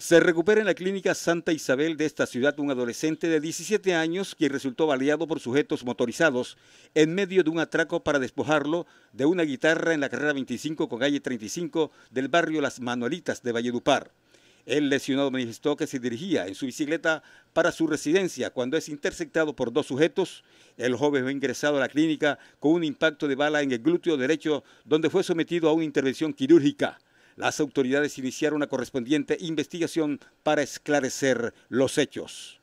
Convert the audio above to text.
Se recupera en la clínica Santa Isabel de esta ciudad un adolescente de 17 años quien resultó baleado por sujetos motorizados en medio de un atraco para despojarlo de una guitarra en la carrera 25 con calle 35 del barrio Las Manuelitas de Valledupar. El lesionado manifestó que se dirigía en su bicicleta para su residencia cuando es interceptado por dos sujetos. El joven fue ingresado a la clínica con un impacto de bala en el glúteo derecho donde fue sometido a una intervención quirúrgica. Las autoridades iniciaron una correspondiente investigación para esclarecer los hechos.